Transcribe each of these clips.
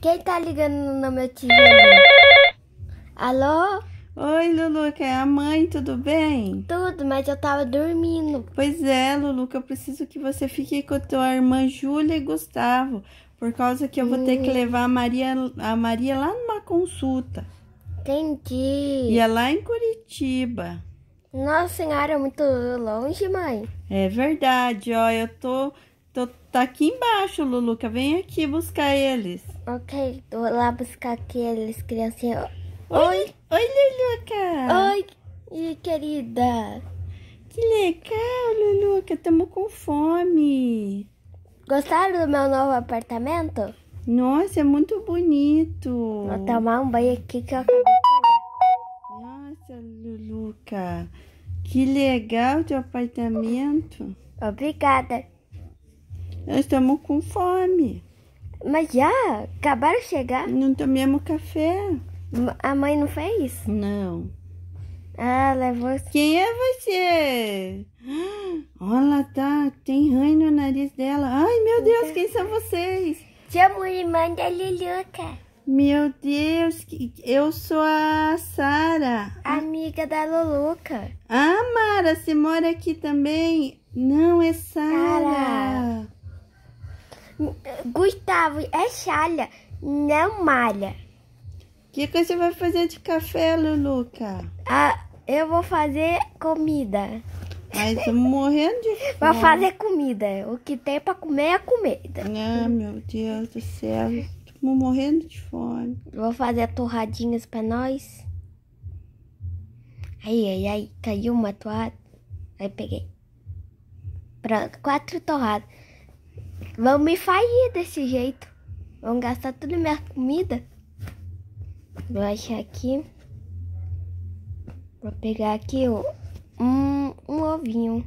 Quem tá ligando no meu tio? Alô? Oi, Lulu, que é a mãe, tudo bem? Tudo, mas eu tava dormindo. Pois é, Lulu, que eu preciso que você fique com a tua irmã Júlia e Gustavo, por causa que eu vou hum. ter que hum. levar a Maria, a Maria lá numa consulta. Entendi. E é lá em Curitiba. Nossa senhora, é muito longe, mãe. É verdade, ó, eu tô Tô, tá aqui embaixo, Luluca. Vem aqui buscar eles. Ok, vou lá buscar aqueles criancinhas. Oi! Oi, Luluca! Oi, querida! Que legal, Luluca. Tamo com fome. Gostaram do meu novo apartamento? Nossa, é muito bonito. Vou tomar um banho aqui que eu acabei de pegar. Nossa, Luluca. Que legal teu apartamento. Obrigada. Nós estamos com fome. Mas já acabaram de chegar? Não tomamos café. A mãe não fez? Não. Ah, levou. Quem é você? Olha, tá. Tem ranho no nariz dela. Ai, meu uhum. Deus, quem são vocês? Chamo irmã da Liluca. Meu Deus, eu sou a Sara. Amiga da Luluca. Ah, Mara, você mora aqui também? Não, é Sara. Gustavo, é chalha, não malha. O que, que você vai fazer de café, Luluca? Ah, eu vou fazer comida. Ai, tô morrendo de fome. Vou fazer comida. O que tem pra comer é comida. Ah, meu Deus do céu. Tô morrendo de fome. Vou fazer torradinhas pra nós. Aí, aí, aí. Caiu uma torrada. Aí peguei. Pronto, quatro torradas. Vão me fazer desse jeito. Vão gastar toda minha comida. Vou achar aqui. Vou pegar aqui ó, um, um ovinho.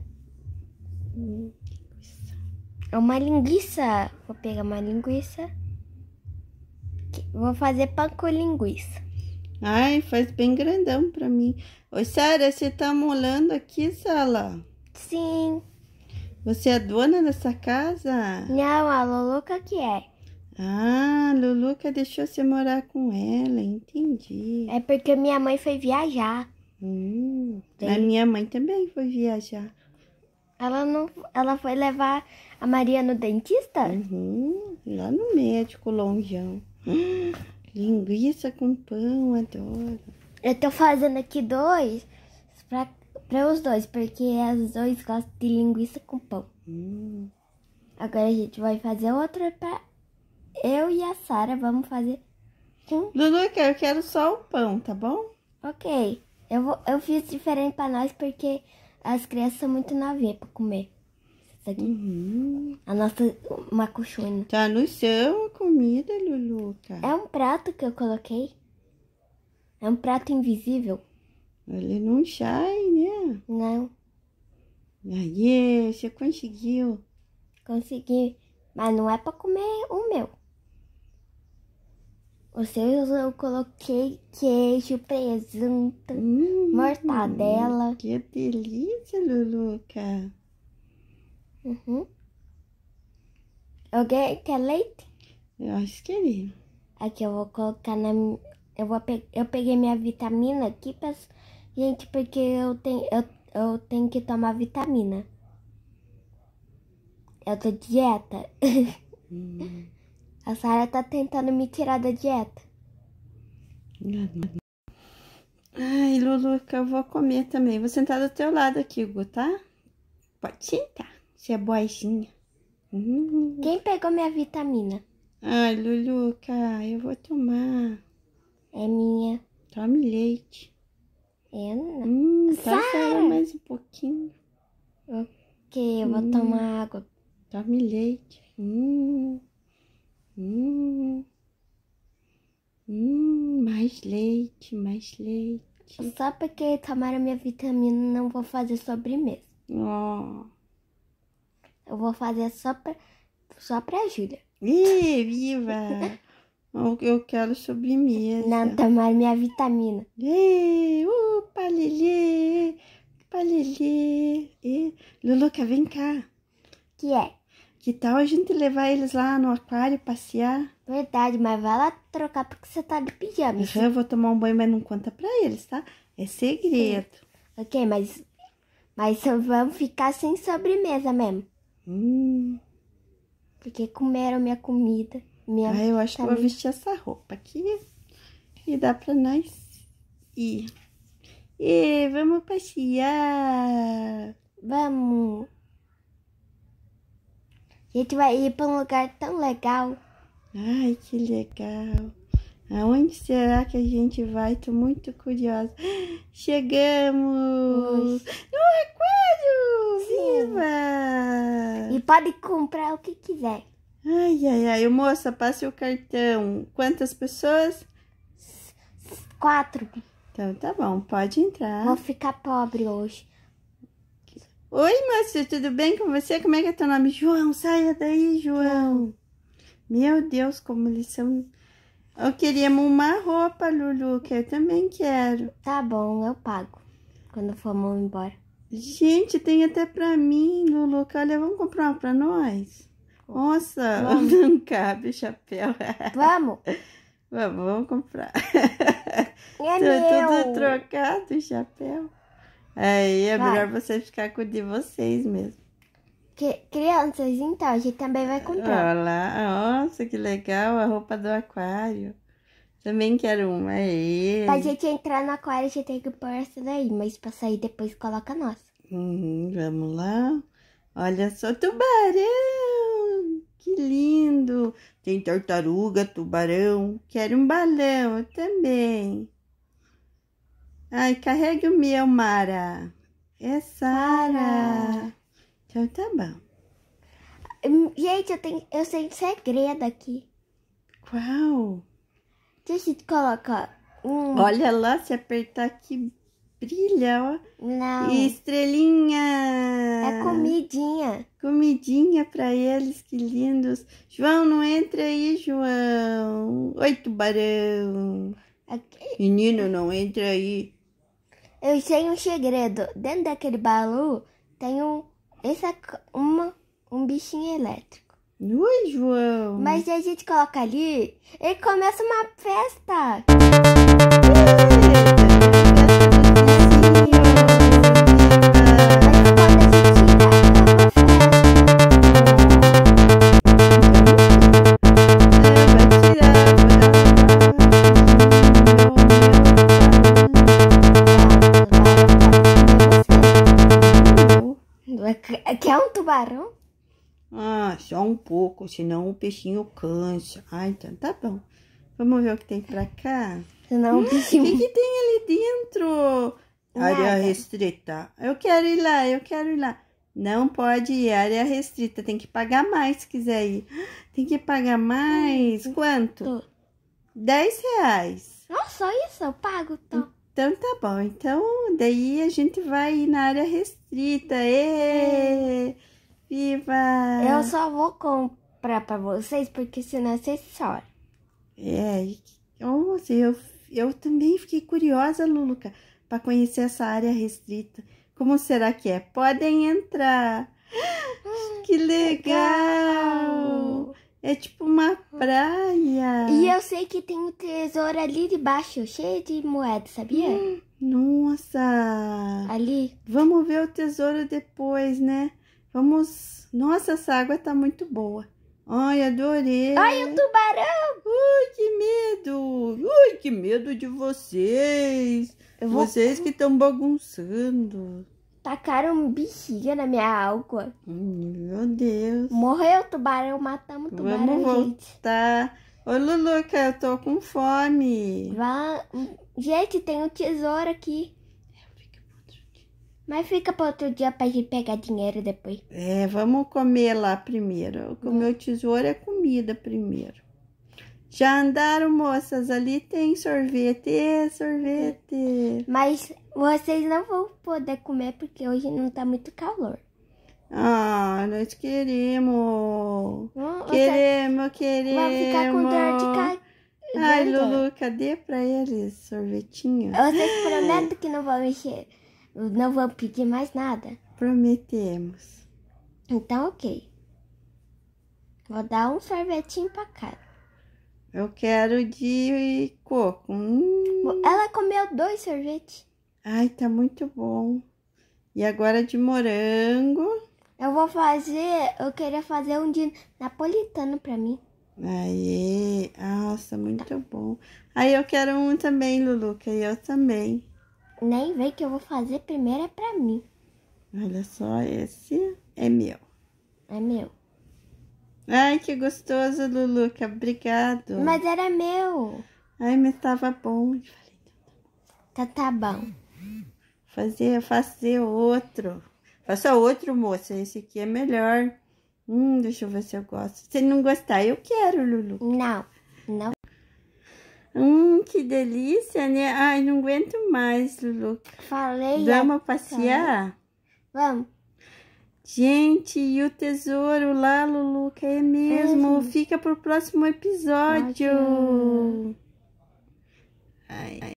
É uma linguiça. Vou pegar uma linguiça. Vou fazer pão com linguiça. Ai, faz bem grandão pra mim. Oi, Sara, você tá molando aqui, Sala? Sim. Você é dona dessa casa? Não, a Luluca que é. Ah, a Luluca deixou você morar com ela, entendi. É porque minha mãe foi viajar. Hum, a minha mãe também foi viajar. Ela não, ela foi levar a Maria no dentista? Uhum, lá no médico, longeão. Hum, linguiça com pão, adoro. Eu tô fazendo aqui dois pra para os dois, porque as dois gostam de linguiça com pão. Hum. Agora a gente vai fazer outra para eu e a Sara vamos fazer com. Dudu, eu quero só o pão, tá bom? Ok. Eu, vou, eu fiz diferente para nós porque as crianças são muito novinhas para comer. Uhum. A nossa macuxuna. Tá no chão a comida, Luluca. Tá. É um prato que eu coloquei. É um prato invisível. Ele não sai, né? Não. aí, você conseguiu? Consegui, mas não é para comer o meu. O eu coloquei queijo, presunto, hum, mortadela. Que delícia, Luluca. Uhum. Alguém quer leite? Eu acho que ele. É aqui eu vou colocar na. Eu, vou pe... eu peguei minha vitamina aqui, pra. Gente, porque eu tenho, eu, eu tenho que tomar vitamina. Eu tô dieta. Hum. A Sara tá tentando me tirar da dieta. Ai, Lulu, que eu vou comer também. Vou sentar do teu lado aqui, Hugo, tá? Pode sentar. Você é boazinha. Hum. Quem pegou minha vitamina? Ai, Luluca, eu vou tomar. É minha. Tome leite. Ana? Hum, passa tá ela mais um pouquinho. Ok, eu vou hum. tomar água. Tome leite. Hum. Hum. Hum, mais leite, mais leite. Só porque tomaram minha vitamina, não vou fazer sobremesa. Oh. Eu vou fazer só pra, só pra Júlia. Ih, viva! Eu quero sobremesa. É não tomar é minha vitamina. Ei, upa, Lelê. Upa, Lelê. Luluca, vem cá. Que é? Que tal a gente levar eles lá no aquário passear? Verdade, mas vai lá trocar porque você tá de pijama. Uhum, eu vou tomar um banho, mas não conta pra eles, tá? É segredo. Sim. Ok, mas, mas vamos ficar sem sobremesa mesmo. Hum. Porque comeram minha comida. Minha ah, eu acho que vou vestir essa roupa aqui e dá pra nós ir. E vamos passear. Vamos. A gente vai ir pra um lugar tão legal. Ai, que legal. Aonde será que a gente vai? Tô muito curiosa. Chegamos! Nossa. No aquário! Sim. Viva! E pode comprar o que quiser. Ai, ai, ai. Moça, passe o cartão. Quantas pessoas? Quatro. Então tá bom, pode entrar. Vou ficar pobre hoje. Oi, moça, tudo bem com você? Como é que é teu nome? João, saia daí, João. Meu Deus, como eles são... Eu queria uma roupa, Lulu, que eu também quero. Tá bom, eu pago. Quando formos embora. Gente, tem até pra mim, Lulu. Olha, vamos comprar uma pra nós? Onça, vamos. não cabe chapéu. Vamos. vamos, vamos comprar. É tudo, tudo trocado o chapéu. Aí é vai. melhor você ficar com o de vocês mesmo. Que, crianças, então, a gente também vai comprar. Olha lá, nossa, que legal, a roupa do aquário. Também quero uma, aí. É pra gente entrar no aquário, a gente tem que pôr essa daí, mas pra sair depois coloca a nossa. Uhum, vamos lá. Olha só, tubarão! que lindo! Tem tartaruga, tubarão. Quero um balão, eu também. Ai, carregue o meu, Mara. É Sara. Então tá bom. Gente, eu tenho, eu tenho um segredo aqui. Qual? Deixa eu colocar um... Olha lá, se apertar aqui, brilha, ó. Não. E estrelinha. É comidinha. Comidinha para eles, que lindos. João, não entra aí, João. Oi, tubarão. Aqui... Menino, não entra aí. Eu sei um segredo. Dentro daquele baú tem um, essa, uma, um bichinho elétrico. Oi, João. Mas a gente coloca ali e começa uma festa. Ah, só um pouco, senão o peixinho cansa. Ah, então tá bom. Vamos ver o que tem pra cá. Senão o hum, peixinho... O que, que tem ali dentro? Nada. Área restrita. Eu quero ir lá, eu quero ir lá. Não pode ir, área restrita. Tem que pagar mais se quiser ir. Tem que pagar mais. Hum, Quanto? Dez 10 reais. Nossa, só isso? Eu pago, então. Então tá bom. Então daí a gente vai ir na área restrita. Êêêê! Viva! Eu só vou comprar pra vocês porque senão é acessório. É, eu, eu também fiquei curiosa, Luluca, para conhecer essa área restrita. Como será que é? Podem entrar! Que legal! É tipo uma praia. E eu sei que tem um tesouro ali debaixo, cheio de moedas, sabia? Hum, nossa! Ali. Vamos ver o tesouro depois, né? Vamos. Nossa, essa água tá muito boa. Ai, adorei. Ai, um tubarão! Ui, que medo! Ui, que medo de vocês! Vou... Vocês que estão bagunçando. Tacaram bexiga na minha água. Meu Deus. Morreu o tubarão, matamos o tubarão, Vamos voltar. Gente. Ô, Luluca, eu tô com fome. Vá... Gente, tem um tesouro aqui. Mas fica para outro dia para a gente pegar dinheiro depois. É, vamos comer lá primeiro. Comer meu o tesouro é comida primeiro. Já andaram, moças? Ali tem sorvete, é, sorvete. Mas vocês não vão poder comer porque hoje não está muito calor. Ah, nós queremos. Hum, queremos, queremos. Vai ficar com dor de cair. Ai, Lulu, cadê para eles sorvetinho? Vocês prometem que não vão mexer não vou pedir mais nada. Prometemos. Então, ok. Vou dar um sorvetinho pra cada. Eu quero de coco. Hum. Ela comeu dois sorvetes. Ai, tá muito bom. E agora de morango. Eu vou fazer. Eu queria fazer um de napolitano pra mim. Aê, nossa, muito tá. bom. Aí eu quero um também, Lulu, que eu também nem ver que eu vou fazer primeiro é pra mim. Olha só, esse é meu. É meu. Ai, que gostoso, Lulu. Que obrigado. Mas era meu. Ai, mas tava bom. Tá, tá bom. Fazer, fazer outro. Faça outro, moça. Esse aqui é melhor. Hum, deixa eu ver se eu gosto. Se não gostar, eu quero, Lulu. Não, não Hum, que delícia, né? Ai, não aguento mais, Lulu. Falei. Vamos passear? Vamos. Gente, e o tesouro lá, Lulu, que é mesmo. É, Fica pro próximo episódio. Ai, ai.